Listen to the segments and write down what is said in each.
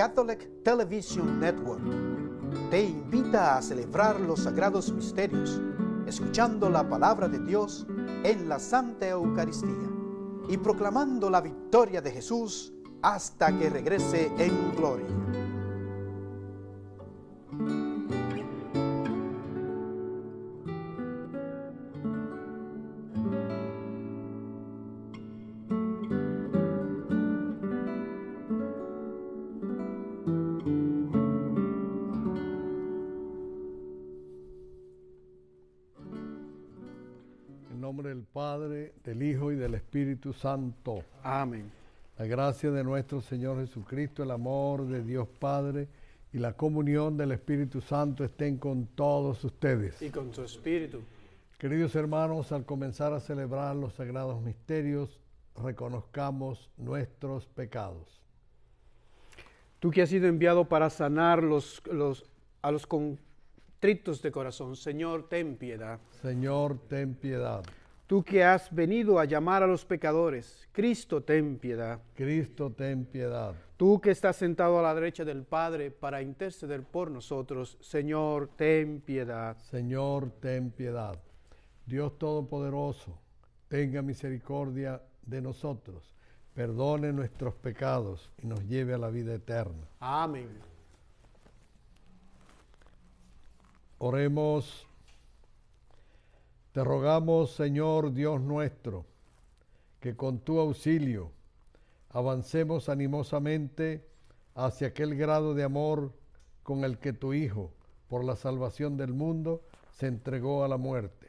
Catholic Television Network te invita a celebrar los sagrados misterios escuchando la palabra de Dios en la Santa Eucaristía y proclamando la victoria de Jesús hasta que regrese en gloria. nombre del Padre, del Hijo y del Espíritu Santo. Amén. La gracia de nuestro Señor Jesucristo, el amor de Dios Padre y la comunión del Espíritu Santo estén con todos ustedes. Y con su Espíritu. Queridos hermanos, al comenzar a celebrar los sagrados misterios, reconozcamos nuestros pecados. Tú que has sido enviado para sanar los, los, a los con Tritos de corazón. Señor, ten piedad. Señor, ten piedad. Tú que has venido a llamar a los pecadores, Cristo, ten piedad. Cristo, ten piedad. Tú que estás sentado a la derecha del Padre para interceder por nosotros, Señor, ten piedad. Señor, ten piedad. Dios Todopoderoso, tenga misericordia de nosotros, perdone nuestros pecados y nos lleve a la vida eterna. Amén. Oremos. Te rogamos, Señor Dios nuestro, que con tu auxilio avancemos animosamente hacia aquel grado de amor con el que tu Hijo, por la salvación del mundo, se entregó a la muerte.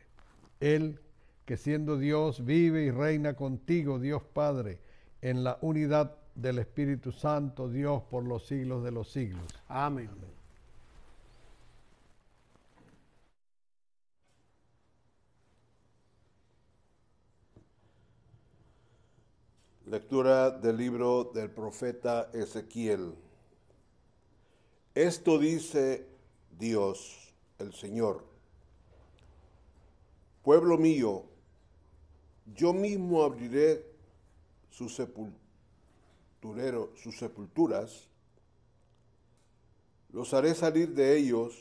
Él, que siendo Dios, vive y reina contigo, Dios Padre, en la unidad del Espíritu Santo, Dios por los siglos de los siglos. Amén. Lectura del libro del profeta Ezequiel. Esto dice Dios, el Señor. Pueblo mío, yo mismo abriré sus, sus sepulturas, los haré salir de ellos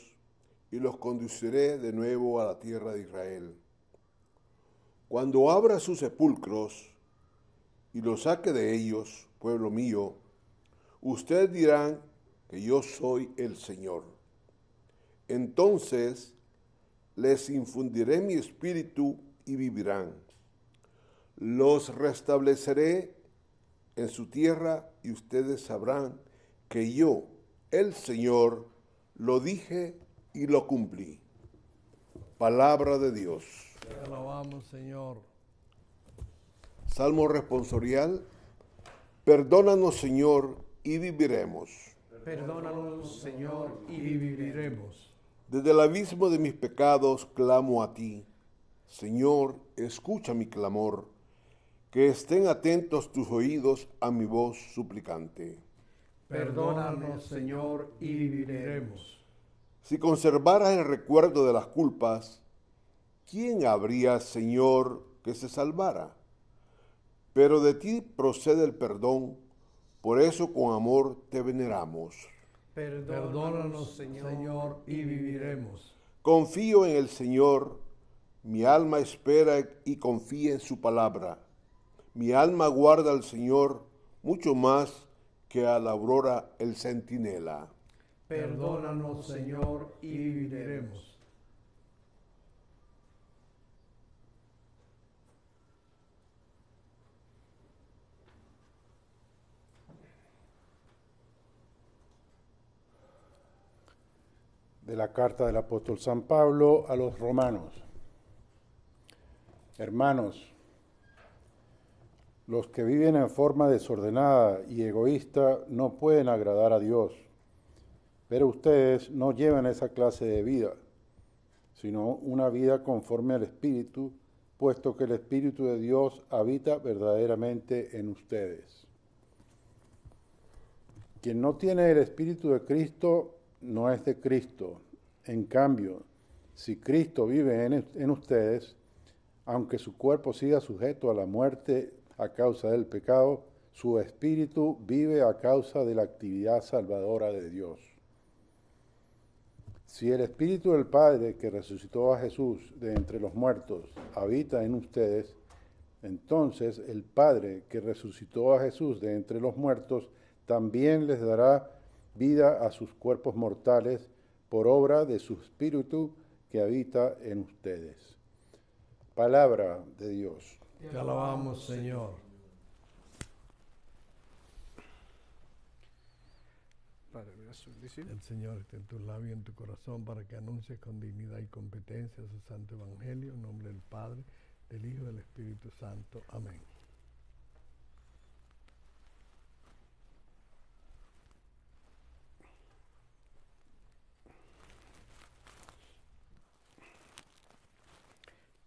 y los conduciré de nuevo a la tierra de Israel. Cuando abra sus sepulcros, y lo saque de ellos, pueblo mío, ustedes dirán que yo soy el Señor. Entonces les infundiré mi espíritu y vivirán. Los restableceré en su tierra y ustedes sabrán que yo, el Señor, lo dije y lo cumplí. Palabra de Dios. Te alabamos, Señor. Salmo responsorial. Perdónanos, Señor, y viviremos. Perdónanos, Señor, y viviremos. Desde el abismo de mis pecados clamo a ti. Señor, escucha mi clamor. Que estén atentos tus oídos a mi voz suplicante. Perdónanos, Señor, y viviremos. Si conservaras el recuerdo de las culpas, ¿quién habría, Señor, que se salvara? pero de ti procede el perdón, por eso con amor te veneramos. Perdónanos, Señor, y viviremos. Confío en el Señor, mi alma espera y confía en su palabra. Mi alma guarda al Señor mucho más que a la aurora el centinela. Perdónanos, Señor, y viviremos. de la carta del apóstol San Pablo a los romanos. Hermanos, los que viven en forma desordenada y egoísta no pueden agradar a Dios, pero ustedes no llevan esa clase de vida, sino una vida conforme al Espíritu, puesto que el Espíritu de Dios habita verdaderamente en ustedes. Quien no tiene el Espíritu de Cristo no es de Cristo. En cambio, si Cristo vive en, en ustedes, aunque su cuerpo siga sujeto a la muerte a causa del pecado, su espíritu vive a causa de la actividad salvadora de Dios. Si el Espíritu del Padre que resucitó a Jesús de entre los muertos habita en ustedes, entonces el Padre que resucitó a Jesús de entre los muertos también les dará vida a sus cuerpos mortales por obra de su espíritu que habita en ustedes. Palabra de Dios. Te alabamos, Señor. El Señor esté en tus labios y en tu corazón para que anuncies con dignidad y competencia su santo evangelio en nombre del Padre, del Hijo y del Espíritu Santo. Amén.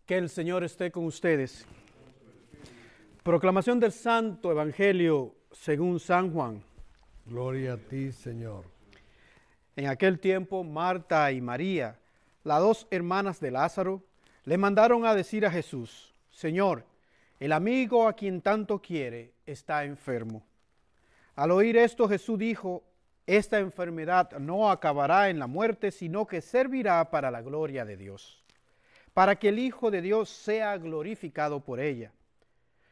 Que el Señor esté con ustedes. Proclamación del Santo Evangelio según San Juan. Gloria a ti, Señor. En aquel tiempo, Marta y María, las dos hermanas de Lázaro, le mandaron a decir a Jesús, Señor, el amigo a quien tanto quiere está enfermo. Al oír esto, Jesús dijo, esta enfermedad no acabará en la muerte, sino que servirá para la gloria de Dios para que el Hijo de Dios sea glorificado por ella.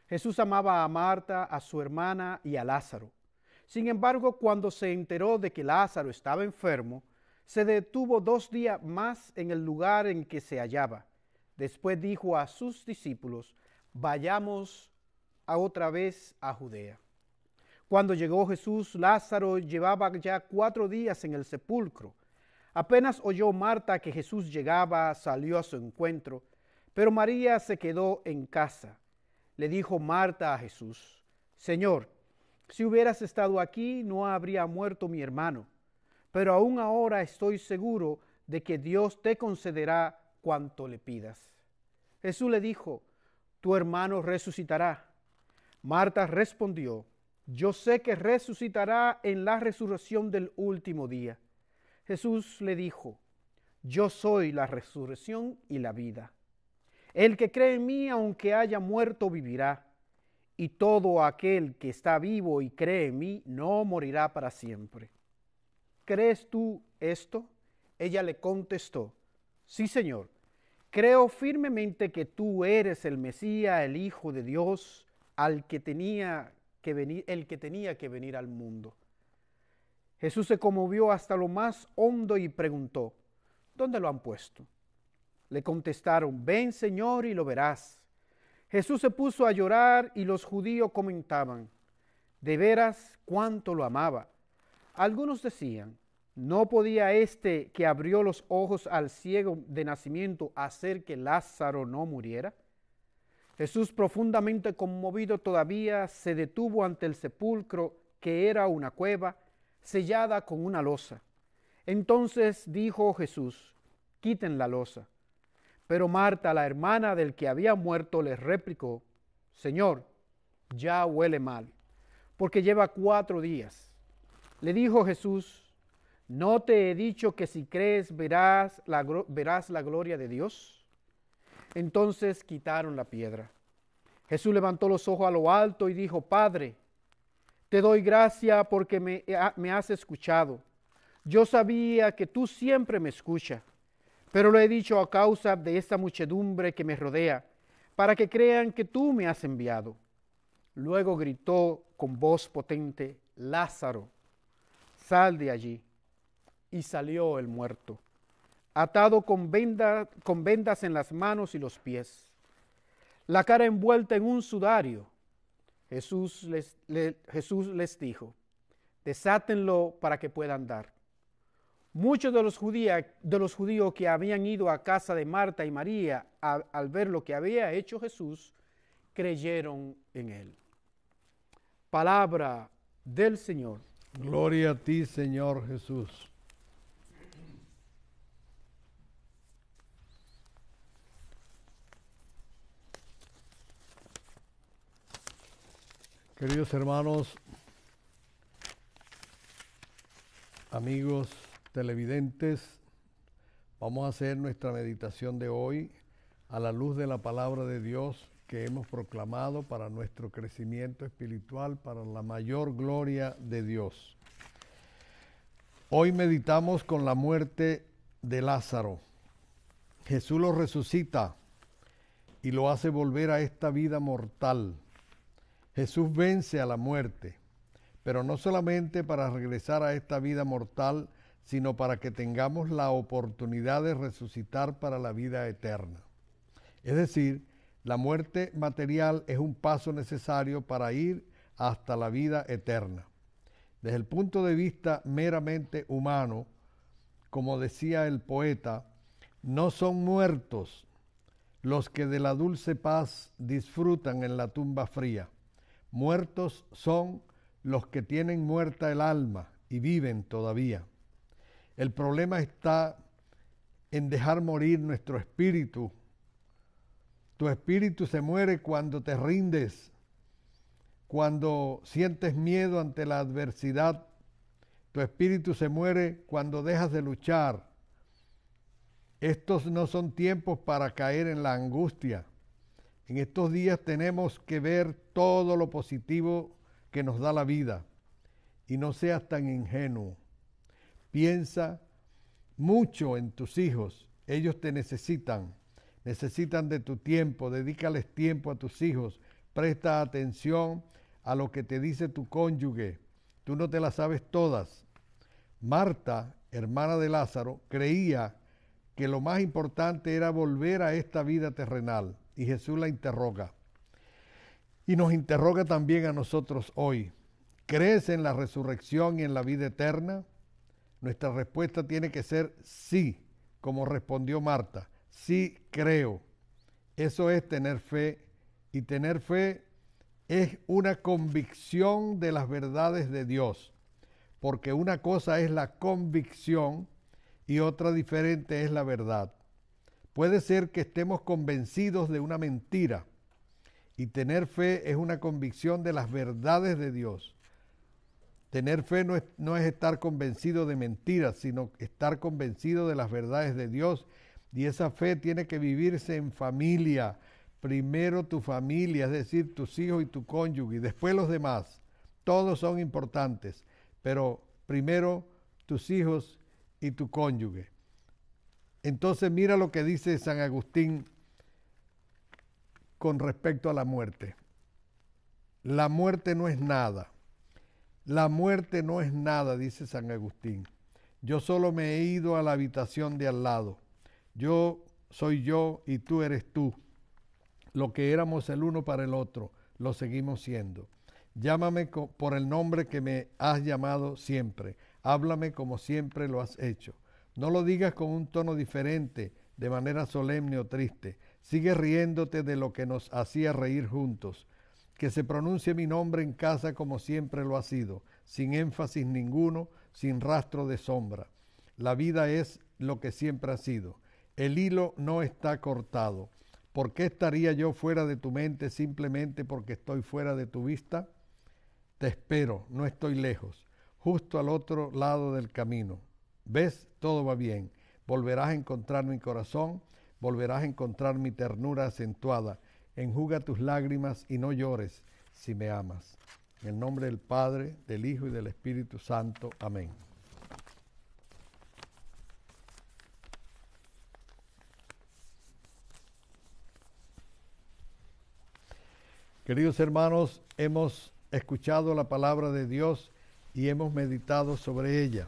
Jesús amaba a Marta, a su hermana y a Lázaro. Sin embargo, cuando se enteró de que Lázaro estaba enfermo, se detuvo dos días más en el lugar en que se hallaba. Después dijo a sus discípulos, vayamos a otra vez a Judea. Cuando llegó Jesús, Lázaro llevaba ya cuatro días en el sepulcro Apenas oyó Marta que Jesús llegaba, salió a su encuentro, pero María se quedó en casa. Le dijo Marta a Jesús, Señor, si hubieras estado aquí no habría muerto mi hermano, pero aún ahora estoy seguro de que Dios te concederá cuanto le pidas. Jesús le dijo, tu hermano resucitará. Marta respondió, yo sé que resucitará en la resurrección del último día. Jesús le dijo, yo soy la resurrección y la vida. El que cree en mí, aunque haya muerto, vivirá. Y todo aquel que está vivo y cree en mí, no morirá para siempre. ¿Crees tú esto? Ella le contestó, sí Señor, creo firmemente que tú eres el Mesías, el Hijo de Dios, al que tenía que venir, el que tenía que venir al mundo. Jesús se conmovió hasta lo más hondo y preguntó, ¿dónde lo han puesto? Le contestaron, ven Señor y lo verás. Jesús se puso a llorar y los judíos comentaban, de veras cuánto lo amaba. Algunos decían, ¿no podía este que abrió los ojos al ciego de nacimiento hacer que Lázaro no muriera? Jesús, profundamente conmovido todavía, se detuvo ante el sepulcro, que era una cueva, sellada con una losa. Entonces dijo Jesús, quiten la losa. Pero Marta, la hermana del que había muerto, les replicó, Señor, ya huele mal, porque lleva cuatro días. Le dijo Jesús, ¿no te he dicho que si crees verás la, verás la gloria de Dios? Entonces quitaron la piedra. Jesús levantó los ojos a lo alto y dijo, Padre, te doy gracia porque me, has escuchado. Yo sabía que tú siempre me escuchas, pero lo he dicho a causa de esta muchedumbre que me rodea, para que crean que tú me has enviado. Luego gritó con voz potente, Lázaro, sal de allí. Y salió el muerto, atado con, con vendas en las manos y los pies, la cara envuelta en un sudario Jesús les, Jesús les dijo, desátenlo para que puedan andar. Muchos de los, de los, judíos que habían ido a casa de Marta y María al ver lo que había hecho Jesús, creyeron en él. Palabra del Señor. Gloria a ti, Señor Jesús. Queridos hermanos, amigos televidentes, vamos a hacer nuestra meditación de hoy a la luz de la palabra de Dios que hemos proclamado para nuestro crecimiento espiritual, para la mayor gloria de Dios. Hoy meditamos con la muerte de Lázaro. Jesús lo resucita y lo hace volver a esta vida mortal Jesús vence a la muerte, pero no solamente para regresar a esta vida mortal, sino para que tengamos la oportunidad de resucitar para la vida eterna. Es decir, la muerte material es un paso necesario para ir hasta la vida eterna. Desde el punto de vista meramente humano, como decía el poeta, no son muertos los que de la dulce paz disfrutan en la tumba fría, Muertos son los que tienen muerta el alma y viven todavía. El problema está en dejar morir nuestro espíritu. Tu espíritu se muere cuando te rindes, cuando sientes miedo ante la adversidad. Tu espíritu se muere cuando dejas de luchar. Estos no son tiempos para caer en la angustia. En estos días tenemos que ver todo lo positivo que nos da la vida y no seas tan ingenuo. Piensa mucho en tus hijos, ellos te necesitan, necesitan de tu tiempo, dedícales tiempo a tus hijos, presta atención a lo que te dice tu cónyuge, tú no te las sabes todas. Marta, hermana de Lázaro, creía que lo más importante era volver a esta vida terrenal y Jesús la interroga. Y nos interroga también a nosotros hoy. ¿Crees en la resurrección y en la vida eterna? Nuestra respuesta tiene que ser sí, como respondió Marta. Sí creo. Eso es tener fe. Y tener fe es una convicción de las verdades de Dios. Porque una cosa es la convicción y otra diferente es la verdad. Puede ser que estemos convencidos de una mentira y tener fe es una convicción de las verdades de Dios. Tener fe no es, estar convencido de mentiras, sino estar convencido de las verdades de Dios. Y esa fe tiene que vivirse en familia. Primero tu familia, es decir, tus hijos y tu cónyuge, y después los demás. Todos son importantes, pero primero tus hijos y tu cónyuge. Entonces mira lo que dice San Agustín con respecto a la muerte. La muerte no es nada. La muerte no es nada, dice San Agustín. Yo solo me he ido a la habitación de al lado. Yo soy yo y tú eres tú. Lo que éramos el uno para el otro, lo seguimos siendo. Llámame por el nombre que me has llamado siempre. Háblame como siempre lo has hecho. No lo digas con un tono diferente, de manera solemne o triste. Sigue riéndote de lo que nos hacía reír juntos. Que se pronuncie mi nombre en casa como siempre lo ha sido, sin énfasis ninguno, sin rastro de sombra. La vida es lo que siempre ha sido. El hilo no está cortado. ¿Por qué estaría yo fuera de tu mente simplemente porque estoy fuera de tu vista? Te espero, no estoy lejos, justo al otro lado del camino. ¿Ves? Todo va bien. Volverás a encontrar mi corazón, volverás a encontrar mi ternura acentuada. Enjuga tus lágrimas y no llores si me amas. En el nombre del Padre, del Hijo y del Espíritu Santo. Amén. Queridos hermanos, hemos escuchado la palabra de Dios y hemos meditado sobre ella.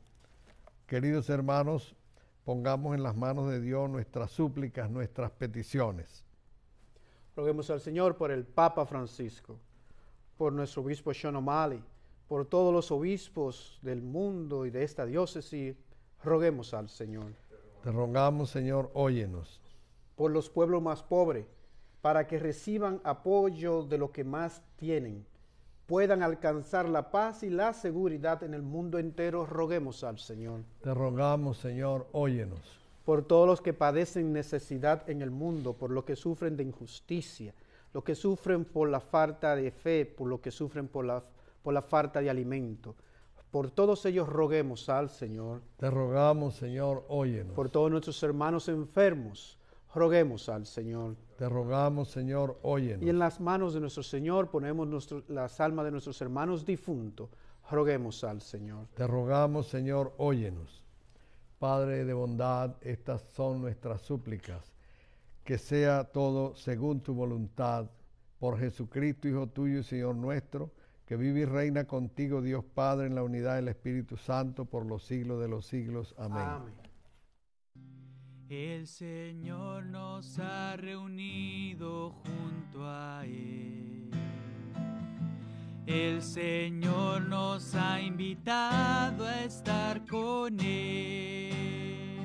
Queridos hermanos, pongamos en las manos de Dios nuestras súplicas, nuestras peticiones. Roguemos al Señor por el Papa Francisco, por nuestro obispo Sean O'Malley, por todos los obispos del mundo y de esta diócesis. Roguemos al Señor. Te rogamos, Señor, óyenos. Por los pueblos más pobres, para que reciban apoyo de lo que más tienen puedan alcanzar la paz y la seguridad en el mundo entero, roguemos al Señor. Te rogamos, Señor, óyenos. Por todos los que padecen necesidad en el mundo, por los que sufren de injusticia, los que sufren por la falta de fe, por los que sufren por la, por la falta de alimento. Por todos ellos roguemos al Señor. Te rogamos, Señor, óyenos. Por todos nuestros hermanos enfermos, roguemos al Señor. Te rogamos, Señor, óyenos. Y en las manos de nuestro Señor ponemos las almas de nuestros hermanos difuntos. Roguemos al Señor. Te rogamos, Señor, óyenos. Padre de bondad, estas son nuestras súplicas. Que sea todo según tu voluntad. Por Jesucristo, Hijo tuyo y Señor nuestro, que vive y reina contigo, Dios Padre, en la unidad del Espíritu Santo, por los siglos de los siglos. Amén. El Señor nos ha reunido junto a Él. El Señor nos ha invitado a estar con Él.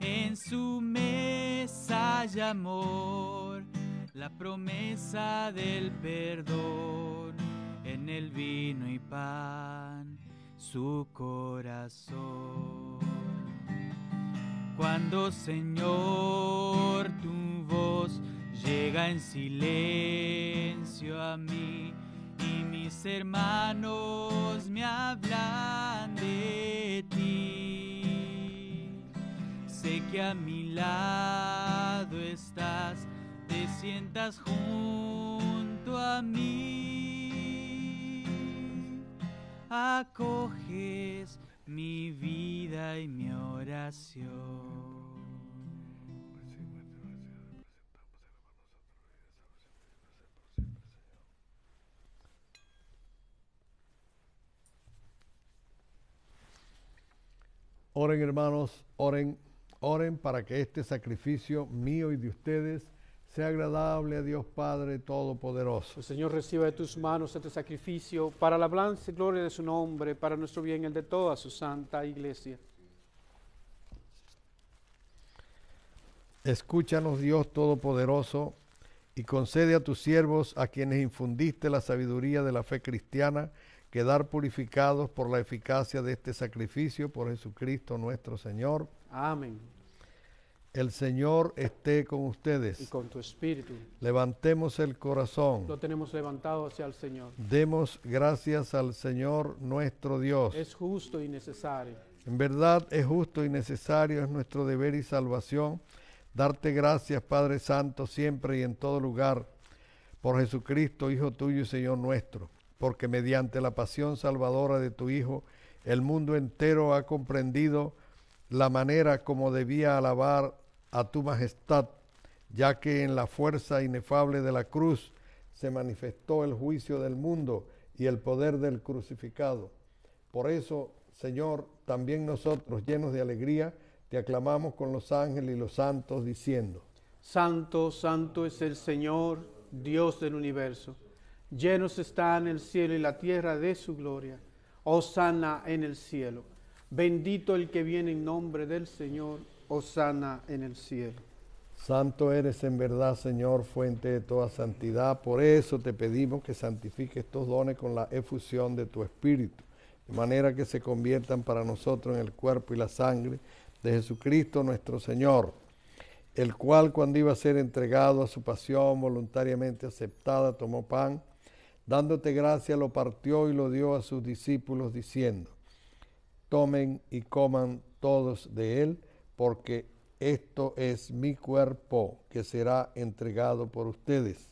En su mesa hay amor, la promesa del perdón, en el vino y pan, su corazón. Cuando Señor tu voz llega en silencio a mí y mis hermanos me hablan de ti. Sé que a mi lado estás, te sientas junto a mí. Acoges mi vida y mi oración. Oren hermanos, oren, oren para que este sacrificio mío y de ustedes sea agradable a Dios Padre Todopoderoso. El Señor reciba de tus manos este sacrificio para la gloria de su nombre, para nuestro bien y el de toda su santa iglesia. Escúchanos Dios Todopoderoso y concede a tus siervos a quienes infundiste la sabiduría de la fe cristiana quedar purificados por la eficacia de este sacrificio por Jesucristo nuestro Señor. Amén. El Señor esté con ustedes. Y con tu espíritu. Levantemos el corazón. Lo tenemos levantado hacia el Señor. Demos gracias al Señor nuestro Dios. Es justo y necesario. En verdad es justo y necesario, es nuestro deber y salvación Darte gracias, Padre Santo, siempre y en todo lugar, por Jesucristo, Hijo tuyo y Señor nuestro, porque mediante la pasión salvadora de tu Hijo, el mundo entero ha comprendido la manera como debía alabar a tu majestad, ya que en la fuerza inefable de la cruz se manifestó el juicio del mundo y el poder del crucificado. Por eso, Señor, también nosotros, llenos de alegría, te aclamamos con los ángeles y los santos, diciendo, Santo, santo es el Señor, Dios del universo. Llenos están el cielo y la tierra de su gloria. Oh, sana en el cielo. Bendito el que viene en nombre del Señor. Oh, sana en el cielo. Santo eres en verdad, Señor, fuente de toda santidad. Por eso te pedimos que santifiques estos dones con la efusión de tu Espíritu, de manera que se conviertan para nosotros en el cuerpo y la sangre de Jesucristo nuestro Señor, el cual cuando iba a ser entregado a su pasión voluntariamente aceptada, tomó pan, dándote gracia, lo partió y lo dio a sus discípulos, diciendo, tomen y coman todos de él, porque esto es mi cuerpo que será entregado por ustedes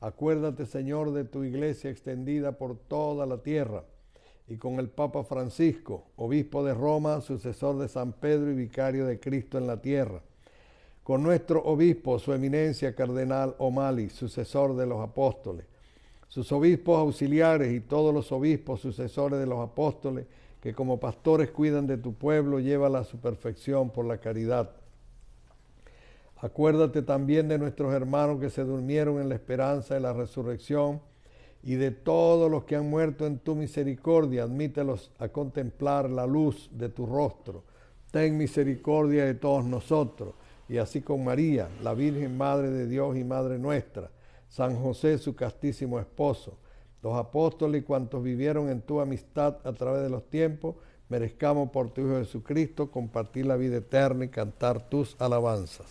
Acuérdate, Señor, de tu iglesia extendida por toda la tierra y con el Papa Francisco, obispo de Roma, sucesor de San Pedro y vicario de Cristo en la tierra. Con nuestro obispo, su eminencia cardenal O'Malley, sucesor de los apóstoles. Sus obispos auxiliares y todos los obispos sucesores de los apóstoles que como pastores cuidan de tu pueblo, lleva a su perfección por la caridad Acuérdate también de nuestros hermanos que se durmieron en la esperanza de la resurrección y de todos los que han muerto en tu misericordia. Admítelos a contemplar la luz de tu rostro. Ten misericordia de todos nosotros. Y así con María, la Virgen Madre de Dios y Madre nuestra, San José, su castísimo esposo, los apóstoles y cuantos vivieron en tu amistad a través de los tiempos, merezcamos por tu Hijo Jesucristo compartir la vida eterna y cantar tus alabanzas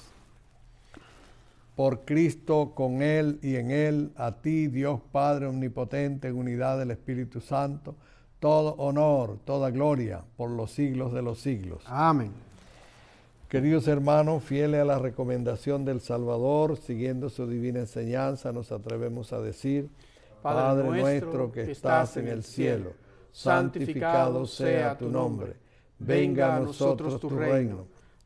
por Cristo, con Él y en Él, a ti, Dios Padre Omnipotente, en unidad del Espíritu Santo, todo honor, toda gloria, por los siglos de los siglos. Amén. Queridos hermanos, fieles a la recomendación del Salvador, siguiendo su divina enseñanza, nos atrevemos a decir, Padre, Padre nuestro que estás en el cielo, santificado sea tu nombre, venga a nosotros tu reino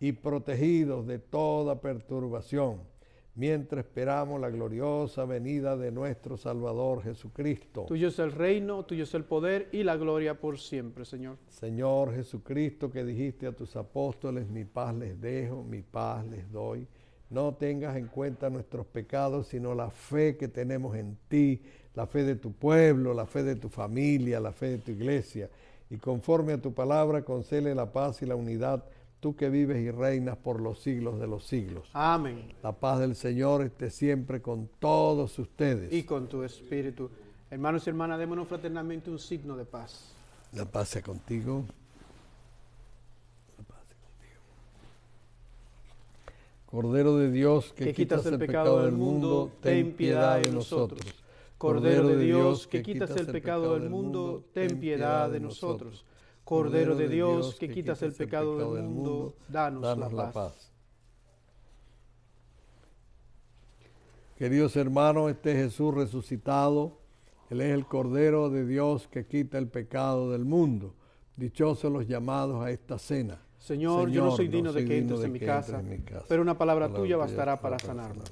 y protegidos de toda perturbación, mientras esperamos la gloriosa venida de nuestro Salvador Jesucristo. Tuyo es el reino, tuyo es el poder y la gloria por siempre, Señor. Señor Jesucristo, que dijiste a tus apóstoles, mi paz les dejo, mi paz les doy. No tengas en cuenta nuestros pecados, sino la fe que tenemos en ti, la fe de tu pueblo, la fe de tu familia, la fe de tu iglesia. Y conforme a tu palabra, concele la paz y la unidad tú que vives y reinas por los siglos de los siglos. Amén. La paz del Señor esté siempre con todos ustedes. Y con tu espíritu. Hermanos y hermanas, démonos fraternamente un signo de paz. La paz sea contigo. La paz sea contigo. Cordero de Dios, que, quitas, el pecado del mundo, ten piedad de nosotros. Cordero de Dios, que quitas el pecado del mundo, ten piedad de nosotros. Cordero de Dios, que quitas el pecado del mundo, danos la paz. Queridos hermanos, este Jesús resucitado. Él es el Cordero de Dios que quita el pecado del mundo. Dichosos los llamados a esta cena. Señor, yo no soy digno de que entres, en, mi casa, pero una palabra, tuya bastará para sanarme.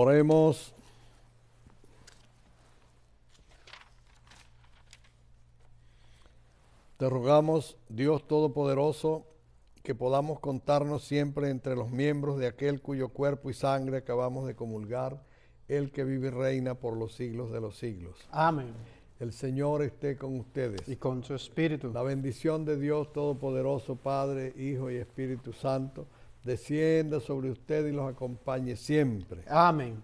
Oremos. Te rogamos, Dios Todopoderoso, que podamos contarnos siempre entre los miembros de aquel cuyo cuerpo y sangre acabamos de comulgar, el que vive y reina por los siglos de los siglos. Amén. El Señor esté con ustedes. Y con su espíritu. La bendición de Dios Todopoderoso, Padre, Hijo y Espíritu Santo descienda sobre usted y los acompañe siempre. Amén.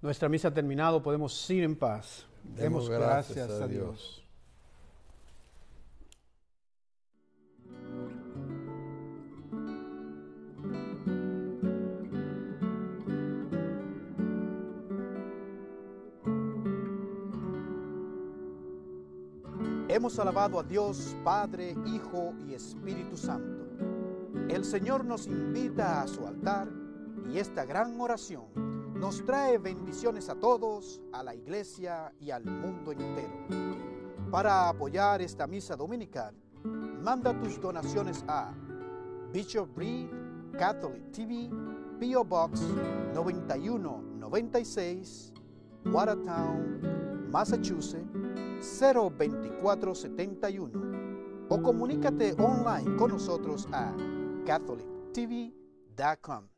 Nuestra misa ha terminado, podemos ir en paz. Demos, gracias, a, Dios. Hemos alabado a Dios, Padre, Hijo y Espíritu Santo. El Señor nos invita a su altar y esta gran oración nos trae bendiciones a todos, a la iglesia y al mundo entero. Para apoyar esta misa dominical, manda tus donaciones a Bishop Breed Catholic TV, PO Box 9196, Watertown, Massachusetts 02471 o comunícate online con nosotros a CatholicTV.com.